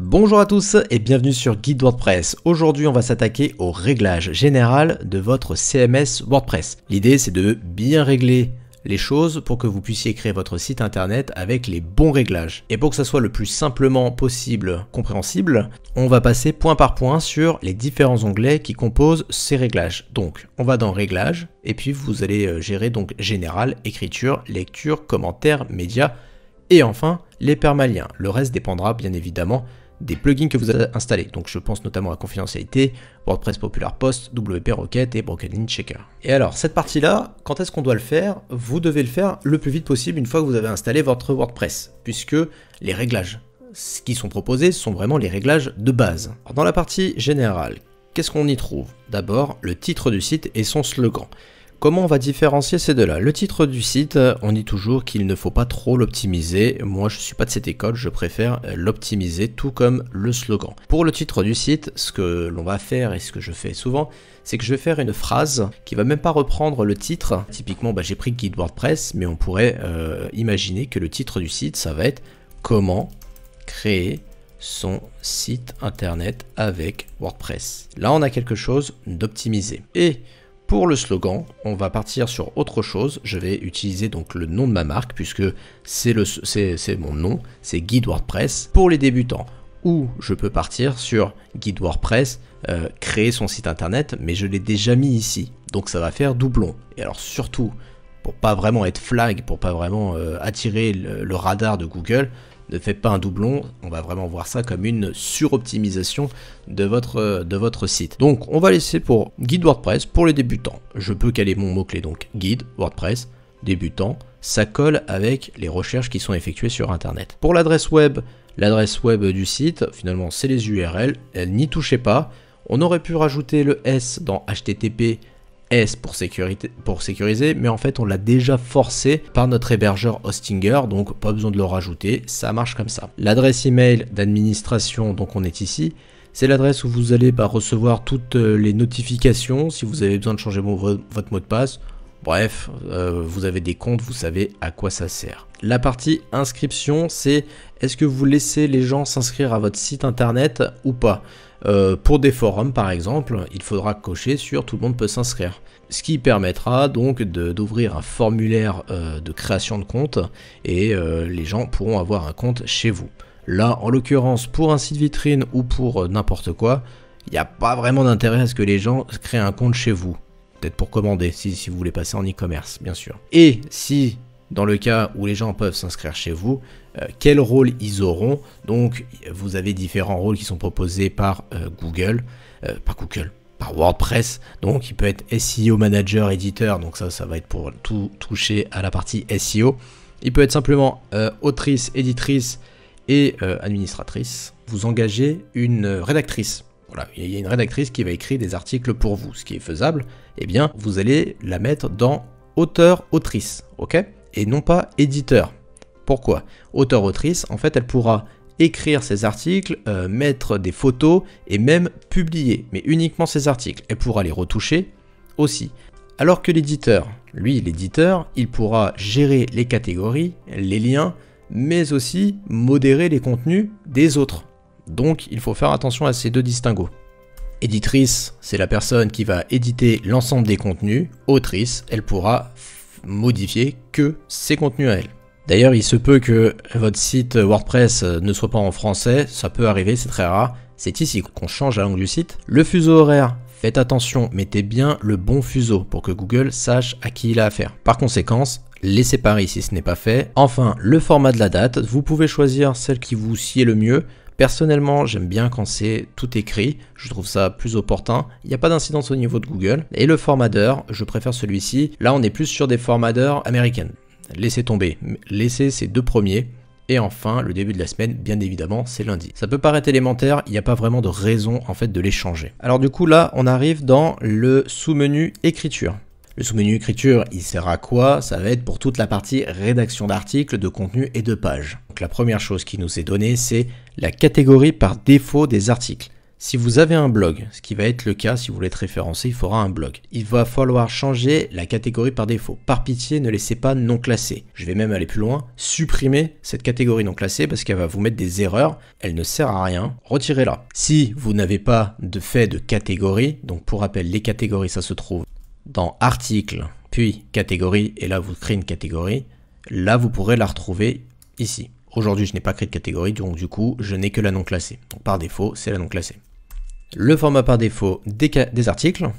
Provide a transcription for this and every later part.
Bonjour à tous et bienvenue sur Guide WordPress. Aujourd'hui, on va s'attaquer au réglage général de votre CMS WordPress. L'idée, c'est de bien régler les choses pour que vous puissiez créer votre site internet avec les bons réglages. Et pour que ça soit le plus simplement possible compréhensible, on va passer point par point sur les différents onglets qui composent ces réglages. Donc, on va dans réglages et puis vous allez euh, gérer donc général, écriture, lecture, commentaires, médias et enfin les permaliens. Le reste dépendra bien évidemment des plugins que vous avez installés. Donc je pense notamment à Confidentialité, WordPress Popular Post, WP Rocket et Broken Link Checker. Et alors cette partie-là, quand est-ce qu'on doit le faire Vous devez le faire le plus vite possible une fois que vous avez installé votre WordPress, puisque les réglages qui sont proposés sont vraiment les réglages de base. dans la partie générale, qu'est-ce qu'on y trouve D'abord le titre du site et son slogan. Comment on va différencier ces deux-là Le titre du site, euh, on dit toujours qu'il ne faut pas trop l'optimiser. Moi, je ne suis pas de cette école, je préfère euh, l'optimiser tout comme le slogan. Pour le titre du site, ce que l'on va faire et ce que je fais souvent, c'est que je vais faire une phrase qui va même pas reprendre le titre. Typiquement, bah, j'ai pris Guide WordPress, mais on pourrait euh, imaginer que le titre du site, ça va être Comment créer son site internet avec WordPress. Là, on a quelque chose d'optimisé. Et pour le slogan, on va partir sur autre chose. Je vais utiliser donc le nom de ma marque puisque c'est mon nom, c'est Guide WordPress pour les débutants. Ou je peux partir sur Guide WordPress, euh, créer son site internet, mais je l'ai déjà mis ici. Donc ça va faire doublon. Et alors surtout, pour pas vraiment être flag, pour pas vraiment euh, attirer le radar de Google, ne faites pas un doublon, on va vraiment voir ça comme une suroptimisation de votre, de votre site. Donc on va laisser pour guide WordPress pour les débutants. Je peux caler mon mot-clé donc guide WordPress débutant, ça colle avec les recherches qui sont effectuées sur internet. Pour l'adresse web, l'adresse web du site, finalement c'est les URL, n'y touchait pas. On aurait pu rajouter le S dans HTTP S pour, sécurité, pour sécuriser, mais en fait on l'a déjà forcé par notre hébergeur Hostinger, donc pas besoin de le rajouter, ça marche comme ça. L'adresse email d'administration, donc on est ici, c'est l'adresse où vous allez bah, recevoir toutes euh, les notifications si vous avez besoin de changer votre mot de passe. Bref, euh, vous avez des comptes, vous savez à quoi ça sert. La partie inscription, c'est est-ce que vous laissez les gens s'inscrire à votre site internet ou pas euh, pour des forums par exemple, il faudra cocher sur tout le monde peut s'inscrire. Ce qui permettra donc d'ouvrir un formulaire euh, de création de compte et euh, les gens pourront avoir un compte chez vous. Là, en l'occurrence, pour un site vitrine ou pour n'importe quoi, il n'y a pas vraiment d'intérêt à ce que les gens créent un compte chez vous. Peut-être pour commander, si vous voulez passer en e-commerce, bien sûr. Et si dans le cas où les gens peuvent s'inscrire chez vous, euh, quel rôle ils auront. Donc, vous avez différents rôles qui sont proposés par euh, Google, euh, par Google, par WordPress. Donc, il peut être SEO manager, éditeur. Donc ça, ça va être pour tout toucher à la partie SEO. Il peut être simplement autrice, éditrice et administratrice. Vous engagez une rédactrice. Voilà, il y a une rédactrice qui va écrire des articles pour vous, ce qui est faisable. Eh bien, vous allez la mettre dans auteur-autrice, ok et non pas éditeur. Pourquoi Auteur-autrice, en fait, elle pourra écrire ses articles, euh, mettre des photos et même publier, mais uniquement ses articles. Elle pourra les retoucher aussi. Alors que l'éditeur, lui l'éditeur, il pourra gérer les catégories, les liens, mais aussi modérer les contenus des autres. Donc il faut faire attention à ces deux distinguos. Éditrice, c'est la personne qui va éditer l'ensemble des contenus. Autrice, elle pourra modifier que ses contenus à elle. D'ailleurs, il se peut que votre site WordPress ne soit pas en français, ça peut arriver, c'est très rare. C'est ici qu'on change la langue du site. Le fuseau horaire, faites attention, mettez bien le bon fuseau pour que Google sache à qui il a affaire. Par conséquent, laissez pareil si ce n'est pas fait. Enfin, le format de la date, vous pouvez choisir celle qui vous sied le mieux. Personnellement, j'aime bien quand c'est tout écrit, je trouve ça plus opportun. Il n'y a pas d'incidence au niveau de Google. Et le formateur, je préfère celui-ci. Là, on est plus sur des formateurs américains. Laissez tomber. Laissez ces deux premiers. Et enfin, le début de la semaine, bien évidemment, c'est lundi. Ça peut paraître élémentaire, il n'y a pas vraiment de raison en fait de les changer. Alors du coup là, on arrive dans le sous-menu écriture. Le sous-menu écriture, il sert à quoi Ça va être pour toute la partie rédaction d'articles, de contenu et de pages. Donc la première chose qui nous est donnée, c'est la catégorie par défaut des articles. Si vous avez un blog, ce qui va être le cas si vous voulez être référencé, il faudra un blog. Il va falloir changer la catégorie par défaut. Par pitié, ne laissez pas non classé. Je vais même aller plus loin, supprimer cette catégorie non classée parce qu'elle va vous mettre des erreurs, elle ne sert à rien, retirez-la. Si vous n'avez pas de fait de catégorie, donc pour rappel, les catégories ça se trouve dans article, puis catégorie, et là vous créez une catégorie, là vous pourrez la retrouver ici. Aujourd'hui je n'ai pas créé de catégorie, donc du coup je n'ai que la non classée. par défaut c'est la non classée. Le format par défaut des, articles,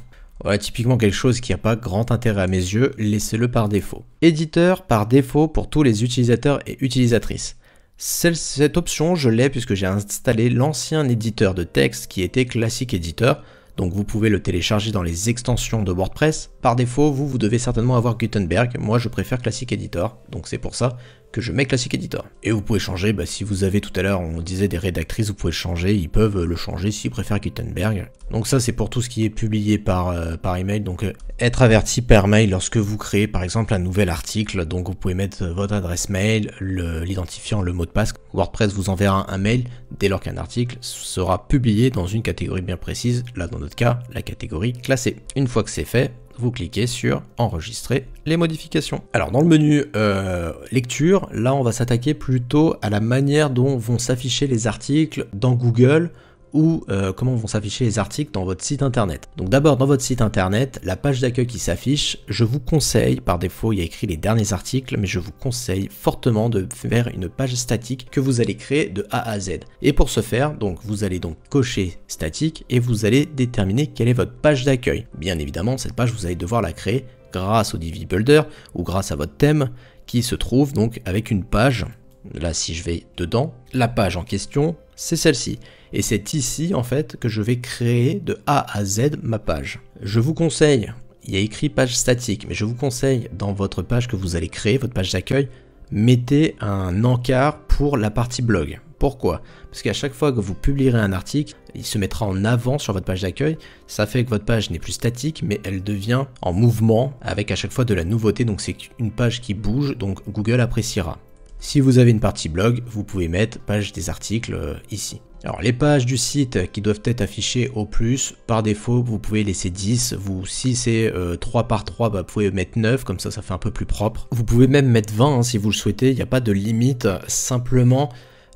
voilà typiquement quelque chose qui n'a pas grand intérêt à mes yeux, laissez-le par défaut. Éditeur par défaut pour tous les utilisateurs et utilisatrices. cette option je l'ai puisque j'ai installé l'ancien éditeur de texte qui était classique éditeur donc vous pouvez le télécharger dans les extensions de WordPress. Par défaut, vous, vous devez certainement avoir Gutenberg, moi je préfère Classic Editor, donc c'est pour ça que je mets classique Editor. Et vous pouvez changer, bah, si vous avez tout à l'heure, on disait des rédactrices, vous pouvez changer, ils peuvent le changer s'ils préfèrent Gutenberg. Donc ça c'est pour tout ce qui est publié par, euh, par email, donc euh, être averti par mail lorsque vous créez par exemple un nouvel article, donc vous pouvez mettre votre adresse mail, l'identifiant, le, le, mot de passe. WordPress vous enverra un mail dès lors qu'un article sera publié dans une catégorie bien précise, là dans notre cas, la catégorie classée. Une fois que c'est fait, vous cliquez sur enregistrer les modifications. Alors dans le menu euh, lecture, là on va s'attaquer plutôt à la manière dont vont s'afficher les articles dans Google ou euh, comment vont s'afficher les articles dans votre site internet. Donc d'abord dans votre site internet, la page d'accueil qui s'affiche, je vous conseille, par défaut il y a écrit les derniers articles, mais je vous conseille fortement de faire une page statique que vous allez créer de A à Z. Et pour ce faire, donc vous allez donc cocher statique et vous allez déterminer quelle est votre page d'accueil. Bien évidemment, cette page vous allez devoir la créer grâce au Divi Builder ou grâce à votre thème qui se trouve donc avec une page. Là si je vais dedans, la page en question, c'est celle-ci. Et c'est ici en fait que je vais créer de A à Z ma page. Je vous conseille, il y a écrit page statique, mais je vous conseille dans votre page que vous allez créer, votre page d'accueil, mettez un encart pour la partie blog. Pourquoi Parce qu'à chaque fois que vous publierez un article, il se mettra en avant sur votre page d'accueil. Ça fait que votre page n'est plus statique, mais elle devient en mouvement avec à chaque fois de la nouveauté. Donc c'est une page qui bouge, donc Google appréciera. Si vous avez une partie blog, vous pouvez mettre page des articles euh, ici. Alors les pages du site qui doivent être affichées au plus, par défaut vous pouvez laisser 10, vous si c'est 3 euh, par 3 bah, vous pouvez mettre 9, comme ça ça fait un peu plus propre. Vous pouvez même mettre 20 hein, si vous le souhaitez, il n'y a pas de limite, simplement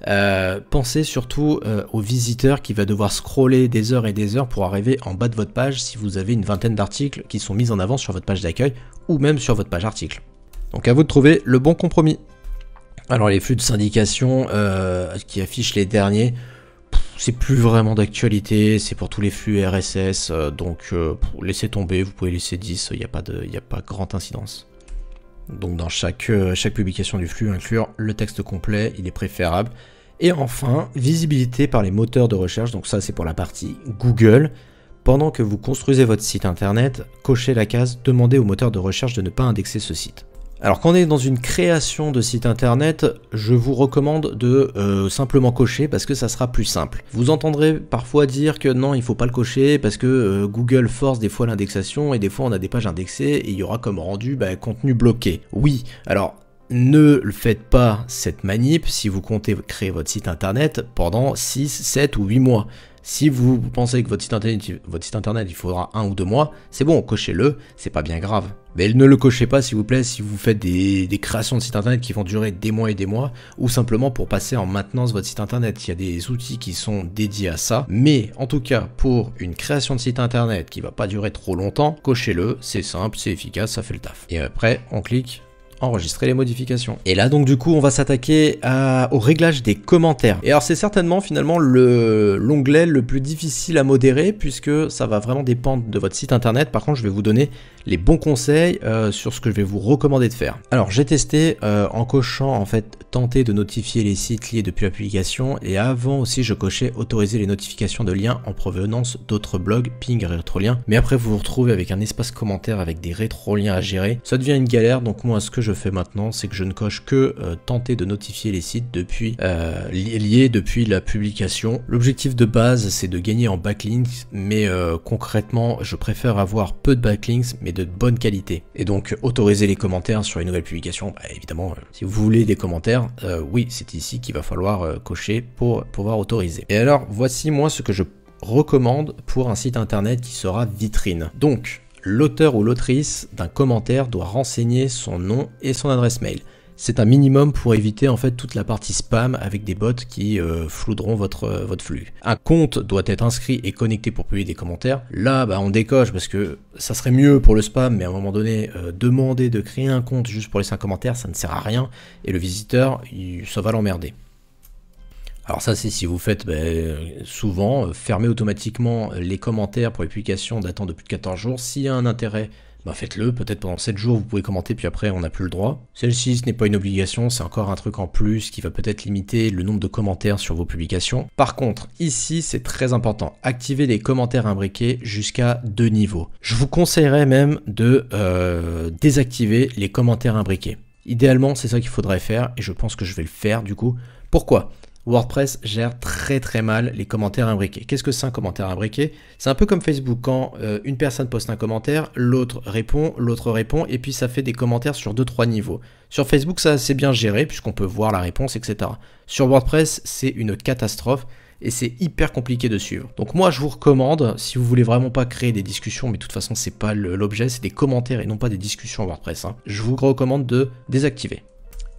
euh, pensez surtout au visiteur qui va devoir scroller des heures et des heures pour arriver en bas de votre page si vous avez une vingtaine d'articles qui sont mis en avant sur votre page d'accueil ou même sur votre page article. Donc à vous de trouver le bon compromis. Alors les flux de syndication euh, qui affichent les derniers, c'est plus vraiment d'actualité, c'est pour tous les flux RSS, euh, donc euh, laissez tomber, vous pouvez laisser 10, il n'y a, pas de, a pas grande incidence. Donc dans chaque, chaque publication du flux, inclure le texte complet, il est préférable. Et enfin, visibilité par les moteurs de recherche, donc ça c'est pour la partie Google. Pendant que vous construisez votre site internet, cochez la case Demandez au moteur de recherche de ne pas indexer ce site. Alors quand on est dans une création de site internet, je vous recommande de euh, simplement cocher parce que ça sera plus simple. Vous entendrez parfois dire que non, il faut pas le cocher parce que euh, Google force des fois l'indexation et des fois on a des pages indexées et il y aura comme rendu bah, contenu bloqué. Oui, alors ne le faites pas cette manip si vous comptez créer votre site internet pendant 6, 7 ou 8 mois. Si vous pensez que votre site internet, votre site internet il faudra un ou deux mois, c'est bon, cochez-le, c'est pas bien grave. Mais ne le cochez pas s'il vous plaît si vous faites des, créations de site internet qui vont durer des mois et des mois, ou simplement pour passer en maintenance votre site internet. Il y a des outils qui sont dédiés à ça, mais en tout cas pour une création de site internet qui va pas durer trop longtemps, cochez-le, c'est simple, c'est efficace, ça fait le taf. Et après, on clique enregistrer les modifications. Et là donc du coup on va s'attaquer au réglage des commentaires. Et alors c'est certainement finalement l'onglet le, plus difficile à modérer puisque ça va vraiment dépendre de votre site internet. Par contre je vais vous donner les bons conseils euh, sur ce que je vais vous recommander de faire. Alors j'ai testé euh, en cochant en fait tenter de notifier les sites liés depuis l'application et avant aussi je cochais autoriser les notifications de liens en provenance d'autres blogs, ping rétro rétroliens. Mais après vous vous retrouvez avec un espace commentaire avec des rétroliens à gérer. Ça devient une galère donc moi ce que je fais maintenant, c'est que je ne coche que euh, tenter de notifier les sites depuis euh, liés depuis la publication. L'objectif de base, c'est de gagner en backlinks, mais euh, concrètement, je préfère avoir peu de backlinks, mais de bonne qualité. Et donc, autoriser les commentaires sur une nouvelle publication, bah, évidemment, si vous voulez des commentaires, oui, c'est ici qu'il va falloir cocher pour pouvoir autoriser. Et alors, voici moi ce que je recommande pour un site internet qui sera vitrine. Donc, l'auteur ou l'autrice d'un commentaire doit renseigner son nom et son adresse mail. C'est un minimum pour éviter en fait toute la partie spam avec des bots qui euh, floudront votre, euh, votre flux. Un compte doit être inscrit et connecté pour publier des commentaires. Là, bah, on décoche parce que ça serait mieux pour le spam, mais à un moment donné, euh, demander de créer un compte juste pour laisser un commentaire, ça ne sert à rien et le visiteur, il, ça va l'emmerder. Alors ça c'est si vous faites ben, euh, souvent, euh, fermer automatiquement euh, les commentaires pour les publications datant de plus de 14 jours. S'il y a un intérêt, ben faites-le, peut-être pendant 7 jours vous pouvez commenter puis après on n'a plus le droit. Celle-ci ce n'est pas une obligation, c'est encore un truc en plus qui va peut-être limiter le nombre de commentaires sur vos publications. Par contre, ici c'est très important, activez les commentaires imbriqués jusqu'à deux niveaux. Je vous conseillerais même de désactiver les commentaires imbriqués. Idéalement c'est ça qu'il faudrait faire et je pense que je vais le faire du coup. Pourquoi WordPress gère très très mal les commentaires imbriqués. Qu'est-ce que c'est un commentaire imbriqué C'est un peu comme Facebook quand euh, une personne poste un commentaire, l'autre répond, l'autre répond, et puis ça fait des commentaires sur 2-3 niveaux. Sur Facebook, ça c'est bien géré puisqu'on peut voir la réponse, etc. Sur WordPress, c'est une catastrophe et c'est hyper compliqué de suivre. Donc moi je vous recommande, si vous voulez vraiment pas créer des discussions, mais de toute façon c'est pas l'objet, c'est des commentaires et non pas des discussions WordPress, hein, je vous recommande de désactiver.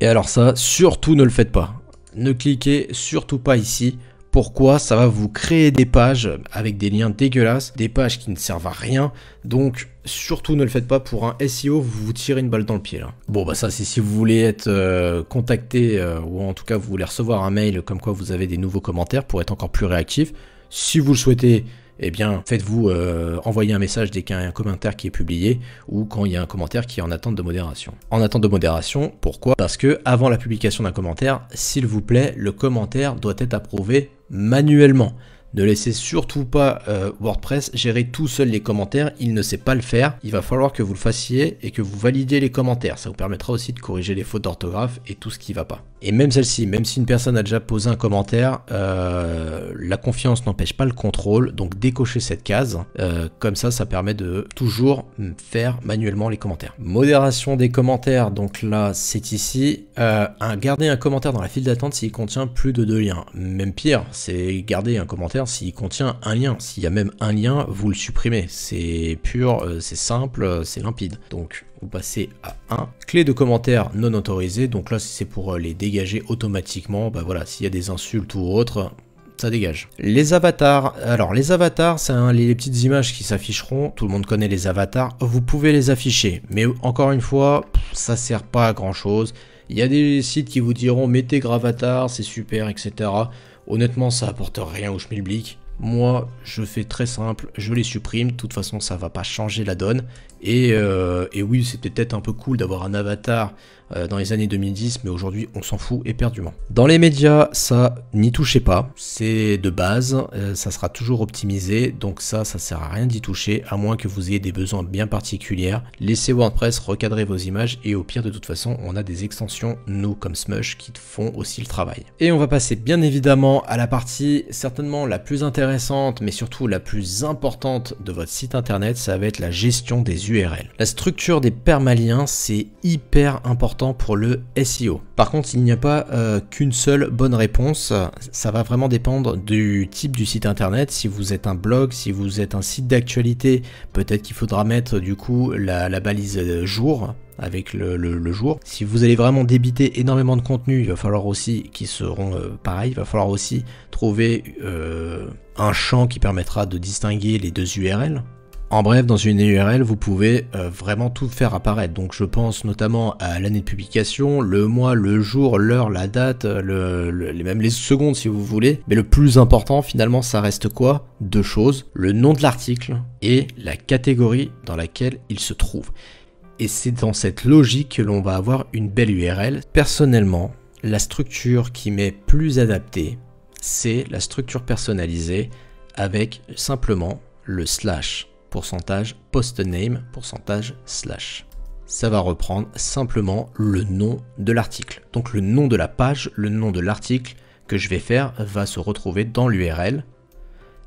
Et alors ça, surtout ne le faites pas ne cliquez surtout pas ici. Pourquoi Ça va vous créer des pages avec des liens dégueulasses, des pages qui ne servent à rien. Donc surtout ne le faites pas pour un SEO, vous vous tirez une balle dans le pied là. Bon bah ça c'est si vous voulez être euh, contacté euh, ou en tout cas vous voulez recevoir un mail comme quoi vous avez des nouveaux commentaires pour être encore plus réactif. Si vous le souhaitez, eh bien, faites-vous euh, envoyer un message dès qu'il y a un commentaire qui est publié ou quand il y a un commentaire qui est en attente de modération. En attente de modération, pourquoi Parce que avant la publication d'un commentaire, s'il vous plaît, le commentaire doit être approuvé manuellement. Ne laissez surtout pas euh, WordPress gérer tout seul les commentaires, il ne sait pas le faire. Il va falloir que vous le fassiez et que vous validiez les commentaires. Ça vous permettra aussi de corriger les fautes d'orthographe et tout ce qui ne va pas. Et même celle-ci, même si une personne a déjà posé un commentaire, euh, la confiance n'empêche pas le contrôle, donc décochez cette case, euh, comme ça, ça permet de toujours faire manuellement les commentaires. Modération des commentaires, donc là, c'est ici. Euh, garder un commentaire dans la file d'attente s'il contient plus de deux liens. Même pire, c'est garder un commentaire s'il contient un lien. S'il y a même un lien, vous le supprimez. C'est pur, euh, c'est simple, c'est limpide. Donc vous passez à 1. Clé de commentaires non autorisée, donc là c'est pour euh, les dégager automatiquement, bah voilà, s'il y a des insultes ou autres, ça dégage. Les avatars, alors les avatars, c'est les, petites images qui s'afficheront, tout le monde connaît les avatars, vous pouvez les afficher, mais encore une fois, ça sert pas à grand chose. Il y a des sites qui vous diront mettez Gravatar, c'est super, etc. Honnêtement, ça apporte rien au schmilblick. Moi, je fais très simple, je les supprime, de toute façon ça va pas changer la donne. Et, euh, et oui, c'était peut-être un peu cool d'avoir un avatar euh, dans les années 2010, mais aujourd'hui on s'en fout éperdument. Dans les médias, ça n'y touchez pas, c'est de base, euh, ça sera toujours optimisé, donc ça, ça sert à rien d'y toucher, à moins que vous ayez des besoins bien particuliers. Laissez WordPress recadrer vos images et au pire de toute façon, on a des extensions nous comme Smush qui font aussi le travail. Et on va passer bien évidemment à la partie certainement la plus intéressante, mais surtout la plus importante de votre site internet, ça va être la gestion des URL. La structure des permaliens, c'est hyper important pour le SEO. Par contre, il n'y a pas euh, qu'une seule bonne réponse, ça va vraiment dépendre du type du site internet. Si vous êtes un blog, si vous êtes un site d'actualité, peut-être qu'il faudra mettre du coup la, balise euh, jour avec le, jour. Si vous allez vraiment débiter énormément de contenu, il va falloir aussi qu'ils seront euh, pareils, il va falloir aussi trouver un champ qui permettra de distinguer les deux URL. En bref, dans une URL, vous pouvez euh, vraiment tout faire apparaître. Donc je pense notamment à l'année de publication, le mois, le jour, l'heure, la date, euh, même les secondes si vous voulez. Mais le plus important finalement, ça reste quoi Deux choses. Le nom de l'article et la catégorie dans laquelle il se trouve. Et c'est dans cette logique que l'on va avoir une belle URL. Personnellement, la structure qui m'est plus adaptée, c'est la structure personnalisée avec simplement le slash pourcentage postname, pourcentage slash. Ça va reprendre simplement le nom de l'article. Donc le nom de la page, le nom de l'article que je vais faire va se retrouver dans l'URL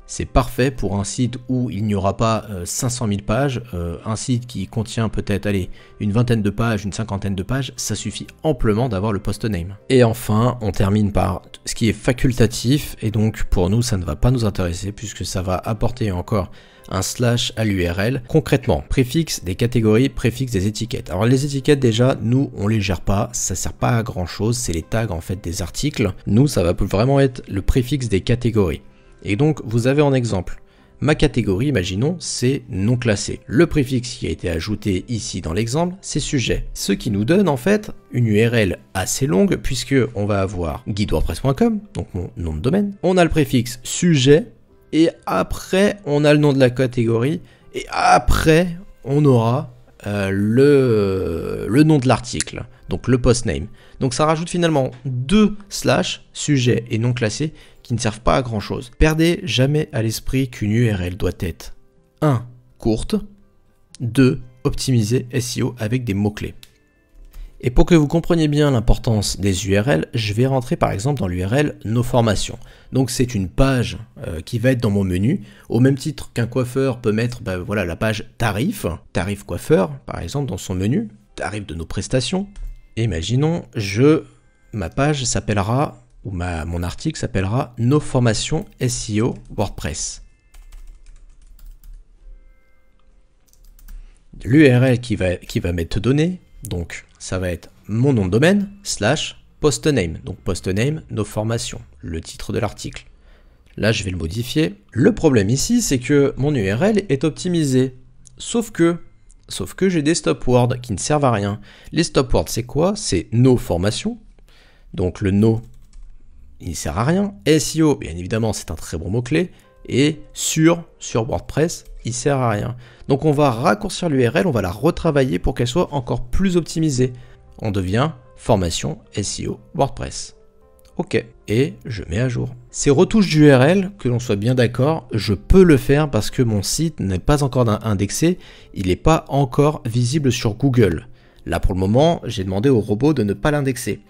c'est parfait pour un site où il n'y aura pas 500 euh, 000 pages, euh, un site qui contient peut-être, allez, une vingtaine de pages, une cinquantaine de pages, ça suffit amplement d'avoir le post name. Et enfin, on termine par ce qui est facultatif, et donc pour nous, ça ne va pas nous intéresser puisque ça va apporter encore un slash à l'URL. Concrètement, préfixe des catégories, préfixe des étiquettes. Alors les étiquettes déjà, nous on les gère pas, ça sert pas à grand chose, c'est les tags en fait des articles. Nous ça va vraiment être le préfixe des catégories. Et donc vous avez en exemple, ma catégorie, imaginons, c'est non classé. Le préfixe qui a été ajouté ici dans l'exemple, c'est sujet. Ce qui nous donne en fait une URL assez longue puisque on va avoir guidewordpress.com, donc mon nom de domaine. On a le préfixe sujet et après on a le nom de la catégorie et après on aura euh, le, le, nom de l'article, donc le postname. Donc ça rajoute finalement deux slash sujet et non classé qui ne servent pas à grand chose. Perdez jamais à l'esprit qu'une URL doit être 1. courte, 2. optimisée SEO avec des mots-clés. Et pour que vous compreniez bien l'importance des URL, je vais rentrer par exemple dans l'URL nos formations. Donc c'est une page euh, qui va être dans mon menu, au même titre qu'un coiffeur peut mettre bah, voilà, la page tarif, tarif coiffeur par exemple dans son menu, tarif de nos prestations. imaginons, je, ma page s'appellera mon article s'appellera Nos formations SEO WordPress. L'URL qui va, qui va m'être donnée, donc ça va être mon nom de domaine slash postname. Donc postname, nos formations, le titre de l'article. Là, je vais le modifier. Le problème ici, c'est que mon URL est optimisé. Sauf que, sauf que j'ai des stop words qui ne servent à rien. Les stop words, c'est quoi C'est nos formations. Donc le no il ne sert à rien. SEO, bien évidemment, c'est un très bon mot-clé. Et sur, sur WordPress, il ne sert à rien. Donc on va raccourcir l'URL, on va la retravailler pour qu'elle soit encore plus optimisée. On devient formation SEO WordPress. OK, et je mets à jour. Ces retouches d'URL, que l'on soit bien d'accord, je peux le faire parce que mon site n'est pas encore indexé, il n'est pas encore visible sur Google. Là pour le moment, j'ai demandé au robot de ne pas l'indexer.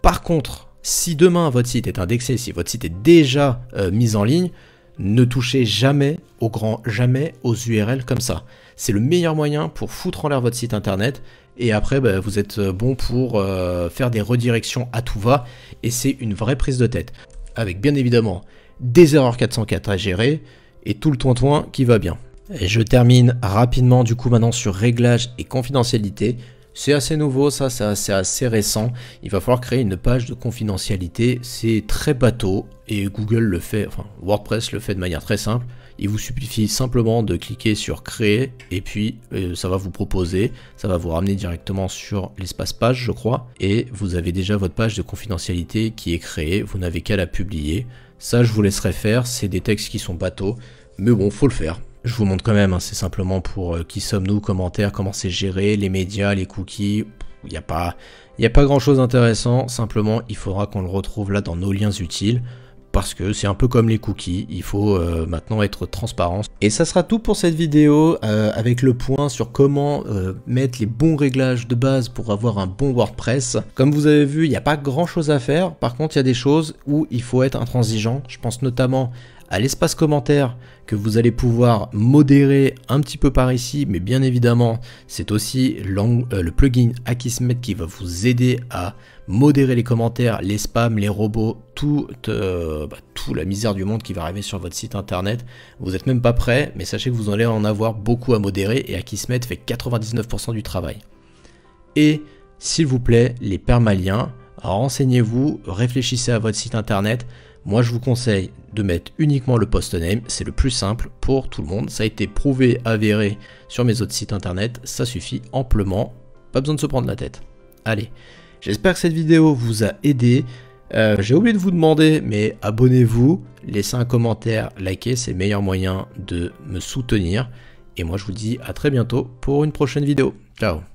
Par contre, si demain votre site est indexé, si votre site est déjà euh, mis en ligne, ne touchez jamais au grand jamais aux URL comme ça. C'est le meilleur moyen pour foutre en l'air votre site internet et après bah, vous êtes euh, bon pour euh, faire des redirections à tout va et c'est une vraie prise de tête. Avec bien évidemment des erreurs 404 à gérer et tout le tontoin qui va bien. Et je termine rapidement du coup maintenant sur réglages et confidentialité. C'est assez nouveau, ça, c'est assez, récent. Il va falloir créer une page de confidentialité. C'est très bateau et Google le fait, enfin WordPress le fait de manière très simple. Il vous suffit simplement de cliquer sur créer et puis euh, ça va vous proposer, ça va vous ramener directement sur l'espace page, je crois. Et vous avez déjà votre page de confidentialité qui est créée. Vous n'avez qu'à la publier. Ça, je vous laisserai faire. C'est des textes qui sont bateaux, mais bon, faut le faire. Je vous montre quand même, hein, c'est simplement pour euh, qui sommes-nous, commentaires, comment c'est géré, les médias, les cookies. Il n'y a pas, a pas grand-chose d'intéressant, simplement il faudra qu'on le retrouve là dans nos liens utiles parce que c'est un peu comme les cookies, il faut euh, maintenant être transparent. Et ça sera tout pour cette vidéo euh, avec le point sur comment euh, mettre les bons réglages de base pour avoir un bon WordPress. Comme vous avez vu, il n'y a pas grand chose à faire, par contre il y a des choses où il faut être intransigeant, je pense notamment à l'espace commentaire que vous allez pouvoir modérer un petit peu par ici, mais bien évidemment, c'est aussi le plugin Akismet qui va vous aider à modérer les commentaires, les spams, les robots, toute, euh, bah, tout la misère du monde qui va arriver sur votre site internet. Vous n'êtes même pas prêt, mais sachez que vous allez en avoir beaucoup à modérer et à qui se mettre fait 99% du travail. Et s'il vous plaît, les permaliens, renseignez-vous, réfléchissez à votre site internet. Moi, je vous conseille de mettre uniquement le post name, c'est le plus simple pour tout le monde. Ça a été prouvé, avéré sur mes autres sites internet, ça suffit amplement, pas besoin de se prendre la tête. Allez, J'espère que cette vidéo vous a aidé. Euh, j'ai oublié de vous demander, mais abonnez-vous, laissez un commentaire, likez, c'est le meilleur moyen de me soutenir. Et moi je vous dis à très bientôt pour une prochaine vidéo. Ciao